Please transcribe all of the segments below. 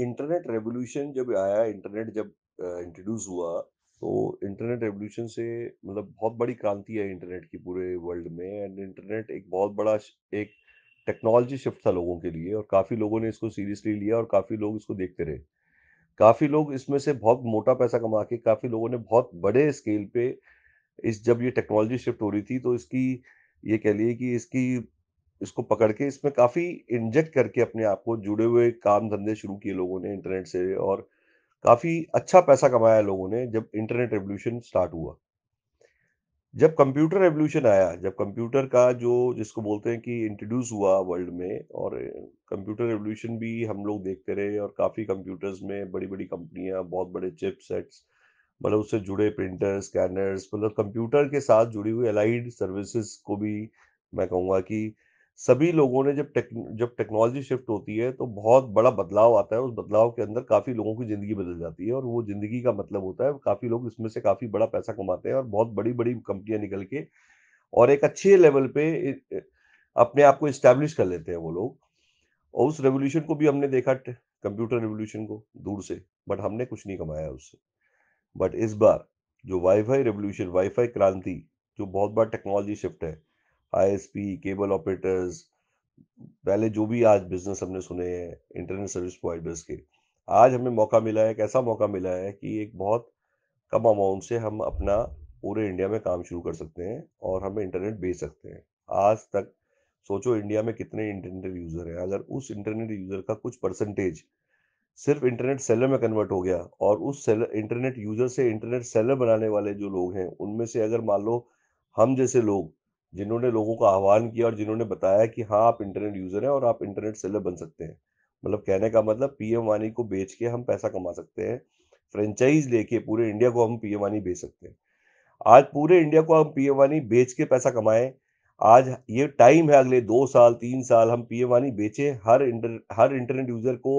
internet revolution जब आया internet जब इंट्रोड्यूस हुआ तो इंटरनेट रेवोल्यूशन से मतलब बहुत बड़ी क्रांति है इंटरनेट की पूरे वर्ल्ड में एंड इंटरनेट एक बहुत बड़ा एक टेक्नोलॉजी शिफ्ट था लोगों के लिए और काफ़ी लोगों ने इसको सीरियसली लिया और काफ़ी लोग इसको देखते रहे काफ़ी लोग इसमें से बहुत मोटा पैसा कमा के काफ़ी लोगों ने बहुत बड़े स्केल पे इस जब ये टेक्नोलॉजी शिफ्ट हो रही थी तो इसकी ये कह लिए कि इसकी इसको पकड़ के इसमें काफ़ी इंजेक्ट करके अपने आप को जुड़े हुए काम धंधे शुरू किए लोगों ने इंटरनेट से और काफ़ी अच्छा पैसा कमाया लोगों ने जब इंटरनेट रेवोल्यूशन स्टार्ट हुआ जब कंप्यूटर रेवोल्यूशन आया जब कंप्यूटर का जो जिसको बोलते हैं कि इंट्रोड्यूस हुआ वर्ल्ड में और कंप्यूटर रेवोल्यूशन भी हम लोग देखते रहे और काफ़ी कंप्यूटर्स में बड़ी बड़ी कंपनियां बहुत बड़े चिप सेट्स मतलब उससे जुड़े प्रिंटर स्कैनर्स मतलब कंप्यूटर के साथ जुड़ी हुई अलाइड सर्विसेज को भी मैं कहूँगा कि सभी लोगों ने जब टेक जब टेक्नोलॉजी शिफ्ट होती है तो बहुत बड़ा बदलाव आता है उस बदलाव के अंदर काफ़ी लोगों की ज़िंदगी बदल जाती है और वो ज़िंदगी का मतलब होता है काफ़ी लोग इसमें से काफ़ी बड़ा पैसा कमाते हैं और बहुत बड़ी बड़ी कंपनियां निकल के और एक अच्छे लेवल पे अपने आप को इस्टेब्लिश कर लेते हैं वो लोग और उस रेवोल्यूशन को भी हमने देखा कंप्यूटर रेवोल्यूशन को दूर से बट हमने कुछ नहीं कमाया उससे बट इस बार जो वाईफाई रेवोल्यूशन वाईफाई क्रांति जो बहुत बड़ा टेक्नोलॉजी शिफ्ट है आईएसपी केबल ऑपरेटर्स पहले जो भी आज बिजनेस हमने सुने हैं इंटरनेट सर्विस प्रोवाइडर्स के आज हमें मौका मिला है एक ऐसा मौका मिला है कि एक बहुत कम अमाउंट से हम अपना पूरे इंडिया में काम शुरू कर सकते हैं और हमें इंटरनेट बेच सकते हैं आज तक सोचो इंडिया में कितने इंटरनेट यूज़र हैं अगर उस इंटरनेट यूज़र का कुछ परसेंटेज सिर्फ इंटरनेट सेलर में कन्वर्ट हो गया और उस सेलर इंटरनेट यूज़र से इंटरनेट सेलर बनाने वाले जो लोग हैं उनमें से अगर मान लो हम जैसे लोग जिन्होंने लोगों का आह्वान किया और जिन्होंने बताया कि हाँ आप इंटरनेट यूज़र हैं और आप इंटरनेट सेलर बन सकते हैं मतलब कहने का मतलब पी एम वानी को बेच के हम पैसा कमा सकते हैं फ्रेंचाइज लेके पूरे इंडिया को हम पी एम वानी बेच सकते हैं आज पूरे इंडिया को हम पी एम वानी बेच के पैसा कमाएं आज ये टाइम है अगले दो साल तीन साल हम पी एम वानी बेचें हर इंटर हर इंटरनेट यूज़र को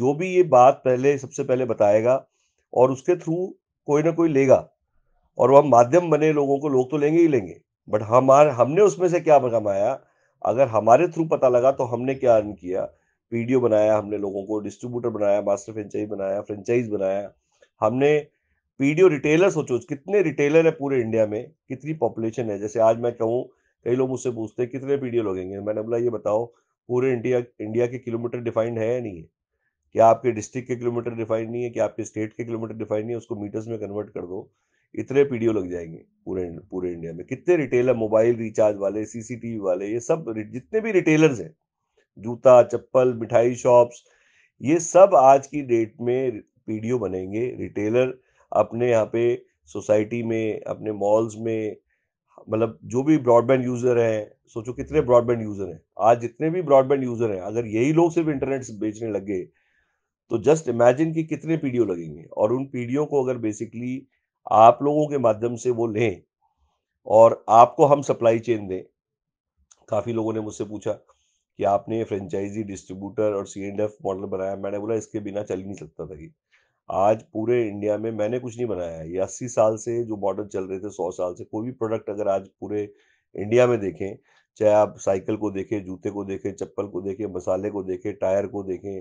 जो भी ये बात पहले सबसे पहले बताएगा और उसके थ्रू कोई ना कोई लेगा और वह माध्यम बने लोगों को लोग तो लेंगे ही लेंगे बट हमारे हमने उसमें से क्या कमाया अगर हमारे थ्रू पता लगा तो हमने क्या अर्न किया पीडियो बनाया हमने लोगों को डिस्ट्रीब्यूटर बनाया मास्टर फ्रेंचाइज बनाया फ्रेंचाइज बनाया हमने पीडियो रिटेलर सोचो कितने रिटेलर है पूरे इंडिया में कितनी पॉपुलेशन है जैसे आज मैं कहूँ कई लोग मुझसे पूछते हैं कितने पीडियो लगेंगे मैंने बोला ये बताओ पूरे इंडिया इंडिया के किलोमीटर डिफाइंड है या नहीं है क्या आपके डिस्ट्रिक्ट के किलोमीटर डिफाइंड नहीं है क्या आपके स्टेट के किलोमीटर डिफाइंड नहीं है उसको मीटर्स में कन्वर्ट कर दो इतने पीडीओ लग जाएंगे पूरे पूरे इंडिया में कितने रिटेलर मोबाइल रिचार्ज वाले सीसीटीवी वाले ये सब जितने भी रिटेलर्स हैं जूता चप्पल मिठाई शॉप्स ये सब आज की डेट में पीडीओ बनेंगे रिटेलर अपने यहाँ पे सोसाइटी में अपने मॉल्स में मतलब जो भी ब्रॉडबैंड यूजर हैं सोचो कितने ब्रॉडबैंड यूजर हैं आज जितने भी ब्रॉडबैंड यूजर हैं अगर यही लोग सिर्फ इंटरनेट से बेचने लगे तो जस्ट इमेजिन कि कितने पीडीओ लगेंगे और उन पीडीओ को अगर बेसिकली आप लोगों के माध्यम से वो लें और आपको हम सप्लाई चेन दें काफ़ी लोगों ने मुझसे पूछा कि आपने फ्रेंचाइजी डिस्ट्रीब्यूटर और सी एंड एफ मॉडल बनाया मैंने बोला इसके बिना चल नहीं सकता था ये आज पूरे इंडिया में मैंने कुछ नहीं बनाया है ये अस्सी साल से जो मॉडल चल रहे थे सौ साल से कोई भी प्रोडक्ट अगर आज पूरे इंडिया में देखें चाहे आप साइकिल को देखें जूते को देखें चप्पल को देखें मसाले को देखें टायर को देखें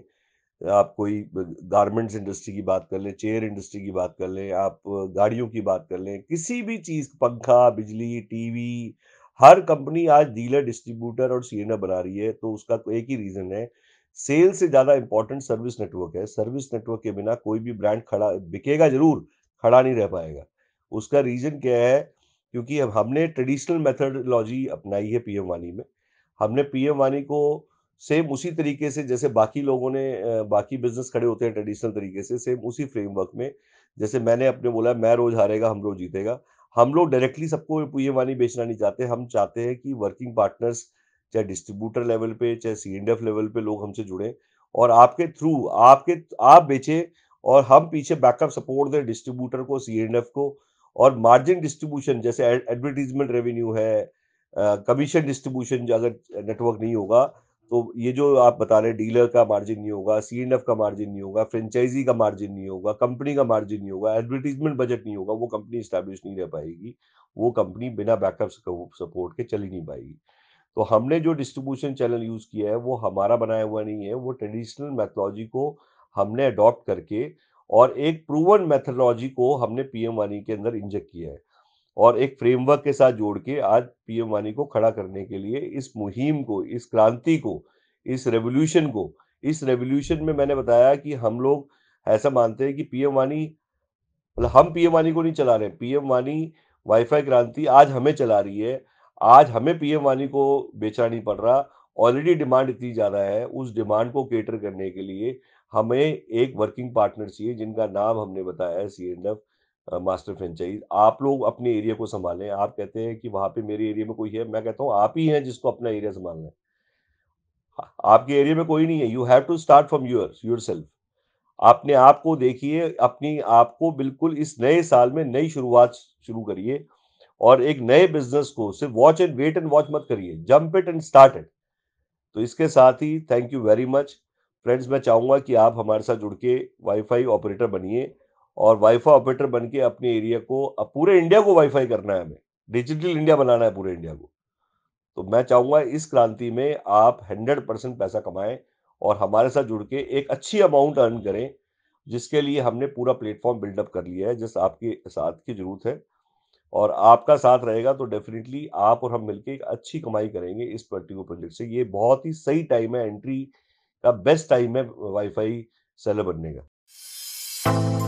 आप कोई गारमेंट्स इंडस्ट्री की बात कर लें चेयर इंडस्ट्री की बात कर लें आप गाड़ियों की बात कर लें किसी भी चीज़ पंखा बिजली टीवी हर कंपनी आज डीलर डिस्ट्रीब्यूटर और सी बना रही है तो उसका तो एक ही रीज़न है सेल से ज़्यादा इंपॉर्टेंट सर्विस नेटवर्क है सर्विस नेटवर्क के बिना कोई भी ब्रांड खड़ा बिकेगा जरूर खड़ा नहीं रह पाएगा उसका रीज़न क्या है क्योंकि अब हमने ट्रेडिशनल मेथडोलॉजी अपनाई है पीएम वानी में हमने पीएम वानी को सेम उसी तरीके से जैसे बाकी लोगों ने बाकी बिजनेस खड़े होते हैं ट्रेडिशनल तरीके से सेम उसी फ्रेमवर्क में जैसे मैंने अपने बोला मैं रोज हारेगा हम रोज जीतेगा हम लोग डायरेक्टली सबको ये वानी बेचना नहीं चाहते हम चाहते हैं कि वर्किंग पार्टनर्स चाहे डिस्ट्रीब्यूटर लेवल पे चाहे सी लेवल पे लोग हमसे जुड़े और आपके थ्रू आपके आप बेचे और हम पीछे बैकअप सपोर्ट दें डिस्ट्रीब्यूटर को सी को और मार्जिन डिस्ट्रीब्यूशन जैसे एडवर्टीजमेंट रेवेन्यू है कमीशन डिस्ट्रीब्यूशन अगर नेटवर्क नहीं होगा तो ये जो आप बता रहे डीलर का मार्जिन नहीं होगा सी एंड एफ का मार्जिन नहीं होगा फ्रेंचाइजी का मार्जिन नहीं होगा कंपनी का मार्जिन नहीं होगा एडवर्टीजमेंट बजट नहीं होगा वो कंपनी स्टैब्लिश नहीं रह पाएगी वो कंपनी बिना बैकअप सपोर्ट के चली नहीं पाएगी तो हमने जो डिस्ट्रीब्यूशन चैनल यूज़ किया है वो हमारा बनाया हुआ नहीं है वो ट्रेडिशनल मैथोलॉजी को हमने अडॉप्ट करके और एक प्रूवन मैथोलॉजी को हमने पीएम वाणी के अंदर इंजेक्ट किया है और एक फ्रेमवर्क के साथ जोड़ के आज पीएम वानी को खड़ा करने के लिए इस मुहिम को इस क्रांति को इस रेवोल्यूशन को इस रेवोल्यूशन में मैंने बताया कि हम लोग ऐसा मानते हैं कि पीएम वानी मतलब हम पीएम वानी को नहीं चला रहे पीएम वानी वाईफाई क्रांति आज हमें चला रही है आज हमें पीएम वानी को बेचना नहीं पड़ रहा ऑलरेडी डिमांड इतनी ज़्यादा है उस डिमांड को केटर करने के लिए हमें एक वर्किंग पार्टनर चाहिए जिनका नाम हमने बताया है C N F master franchise आप लोग अपने एरिया को संभालें आप कहते हैं कि वहाँ पे मेरे एरिया में कोई है मैं कहता हूँ आप ही हैं जिसको अपना एरिया संभालना है हाँ, आपके एरिया में कोई नहीं है you have to start from your yourself आपने आपको देखिए अपनी आपको बिल्कुल इस नए साल में नई शुरुआत शुरू करिए और एक नए बिजनेस को सिर्फ watch and wait and watch मत करिए jump it and start it तो इसके साथ ही thank you very much friends मैं चाहूंगा कि आप हमारे साथ जुड़ के वाईफाई ऑपरेटर बनिए और वाईफाई ऑपरेटर बन के अपने एरिया को पूरे इंडिया को वाईफाई करना है हमें डिजिटल इंडिया बनाना है पूरे इंडिया को तो मैं चाहूंगा इस क्रांति में आप हंड्रेड परसेंट पैसा कमाएं और हमारे साथ जुड़ के एक अच्छी अमाउंट अर्न करें जिसके लिए हमने पूरा प्लेटफॉर्म बिल्डअप कर लिया है जिस आपके साथ की जरूरत है और आपका साथ रहेगा तो डेफिनेटली आप और हम मिलकर एक अच्छी कमाई करेंगे इस पर्टिकुलर प्रोजेक्ट से ये बहुत ही सही टाइम है एंट्री का बेस्ट टाइम है वाईफाई सेलर बनने का